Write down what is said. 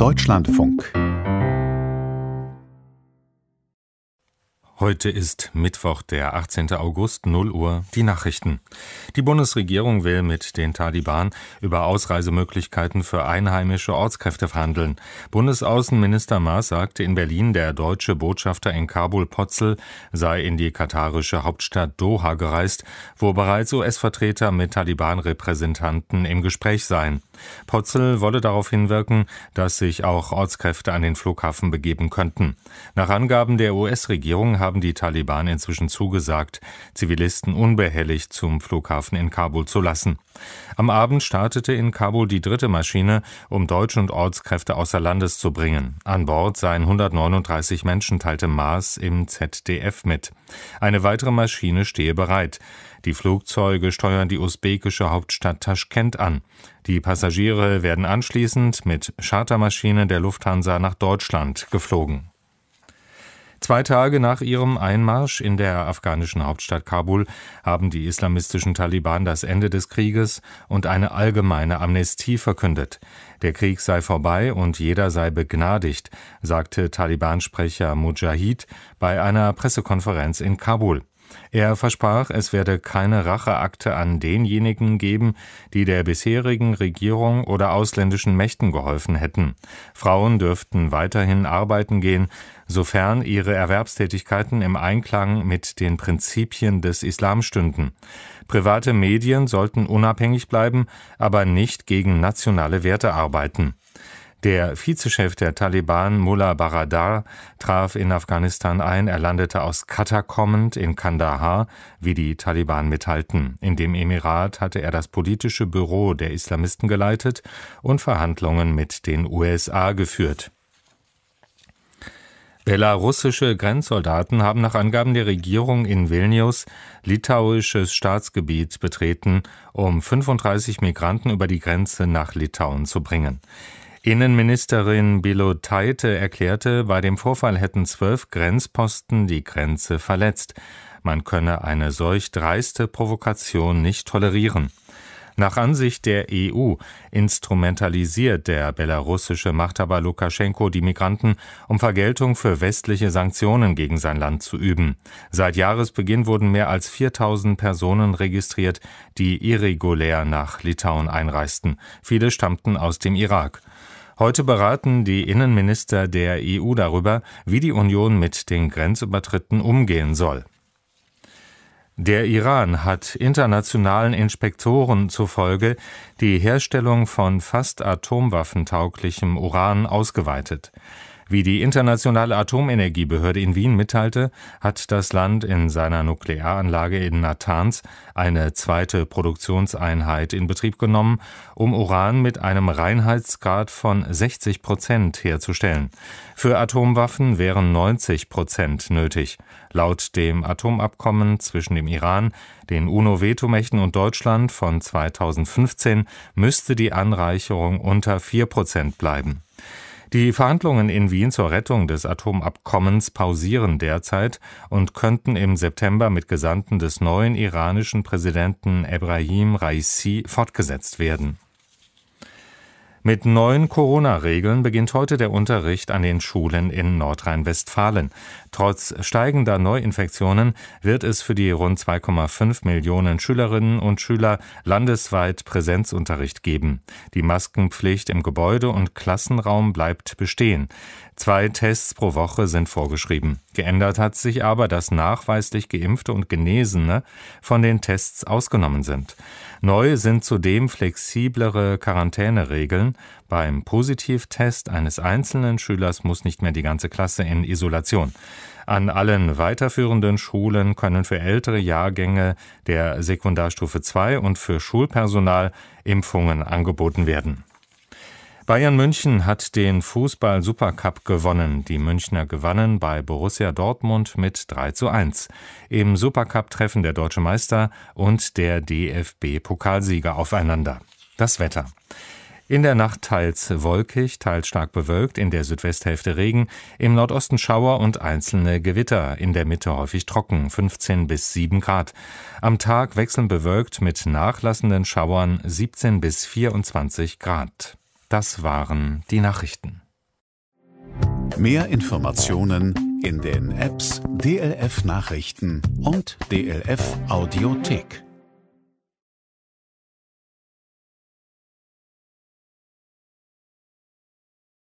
Deutschlandfunk Heute ist Mittwoch, der 18. August, 0 Uhr, die Nachrichten. Die Bundesregierung will mit den Taliban über Ausreisemöglichkeiten für einheimische Ortskräfte verhandeln. Bundesaußenminister Maas sagte in Berlin, der deutsche Botschafter in Kabul Potzel sei in die katarische Hauptstadt Doha gereist, wo bereits US-Vertreter mit Taliban-Repräsentanten im Gespräch seien. Potzel wolle darauf hinwirken, dass sich auch Ortskräfte an den Flughafen begeben könnten. Nach Angaben der US-Regierung haben haben die Taliban inzwischen zugesagt, Zivilisten unbehelligt zum Flughafen in Kabul zu lassen. Am Abend startete in Kabul die dritte Maschine, um Deutsche und Ortskräfte außer Landes zu bringen. An Bord seien 139 Menschen, teilte Maas im ZDF mit. Eine weitere Maschine stehe bereit. Die Flugzeuge steuern die usbekische Hauptstadt Taschkent an. Die Passagiere werden anschließend mit Chartermaschinen der Lufthansa nach Deutschland geflogen. Zwei Tage nach ihrem Einmarsch in der afghanischen Hauptstadt Kabul haben die islamistischen Taliban das Ende des Krieges und eine allgemeine Amnestie verkündet. Der Krieg sei vorbei und jeder sei begnadigt, sagte Taliban-Sprecher Mujahid bei einer Pressekonferenz in Kabul. Er versprach, es werde keine Racheakte an denjenigen geben, die der bisherigen Regierung oder ausländischen Mächten geholfen hätten. Frauen dürften weiterhin arbeiten gehen, sofern ihre Erwerbstätigkeiten im Einklang mit den Prinzipien des Islam stünden. Private Medien sollten unabhängig bleiben, aber nicht gegen nationale Werte arbeiten. Der Vizechef der Taliban, Mullah Baradar, traf in Afghanistan ein. Er landete aus Katar kommend in Kandahar, wie die Taliban mithalten. In dem Emirat hatte er das politische Büro der Islamisten geleitet und Verhandlungen mit den USA geführt. Belarussische Grenzsoldaten haben nach Angaben der Regierung in Vilnius litauisches Staatsgebiet betreten, um 35 Migranten über die Grenze nach Litauen zu bringen. Innenministerin Bilotaite erklärte, bei dem Vorfall hätten zwölf Grenzposten die Grenze verletzt. Man könne eine solch dreiste Provokation nicht tolerieren. Nach Ansicht der EU instrumentalisiert der belarussische Machthaber Lukaschenko die Migranten, um Vergeltung für westliche Sanktionen gegen sein Land zu üben. Seit Jahresbeginn wurden mehr als 4000 Personen registriert, die irregulär nach Litauen einreisten. Viele stammten aus dem Irak. Heute beraten die Innenminister der EU darüber, wie die Union mit den Grenzübertritten umgehen soll. Der Iran hat internationalen Inspektoren zufolge die Herstellung von fast atomwaffentauglichem Uran ausgeweitet. Wie die Internationale Atomenergiebehörde in Wien mitteilte, hat das Land in seiner Nuklearanlage in Natanz eine zweite Produktionseinheit in Betrieb genommen, um Uran mit einem Reinheitsgrad von 60 Prozent herzustellen. Für Atomwaffen wären 90 Prozent nötig. Laut dem Atomabkommen zwischen dem Iran, den UNO-Vetomächten und Deutschland von 2015 müsste die Anreicherung unter 4 Prozent bleiben. Die Verhandlungen in Wien zur Rettung des Atomabkommens pausieren derzeit und könnten im September mit Gesandten des neuen iranischen Präsidenten Ebrahim Raisi fortgesetzt werden mit neuen Corona-Regeln beginnt heute der Unterricht an den Schulen in Nordrhein-Westfalen. Trotz steigender Neuinfektionen wird es für die rund 2,5 Millionen Schülerinnen und Schüler landesweit Präsenzunterricht geben. Die Maskenpflicht im Gebäude und Klassenraum bleibt bestehen. Zwei Tests pro Woche sind vorgeschrieben. Geändert hat sich aber, dass nachweislich geimpfte und Genesene von den Tests ausgenommen sind. Neu sind zudem flexiblere Quarantäneregeln. Beim Positivtest eines einzelnen Schülers muss nicht mehr die ganze Klasse in Isolation. An allen weiterführenden Schulen können für ältere Jahrgänge der Sekundarstufe 2 und für Schulpersonal Impfungen angeboten werden. Bayern München hat den Fußball-Supercup gewonnen. Die Münchner gewannen bei Borussia Dortmund mit 3 zu 1. Im Supercup treffen der deutsche Meister und der DFB-Pokalsieger aufeinander. Das Wetter. In der Nacht teils wolkig, teils stark bewölkt, in der Südwesthälfte Regen, im Nordosten Schauer und einzelne Gewitter, in der Mitte häufig trocken, 15 bis 7 Grad. Am Tag wechseln bewölkt mit nachlassenden Schauern 17 bis 24 Grad. Das waren die Nachrichten. Mehr Informationen in den Apps DLF Nachrichten und DLF Audiothek.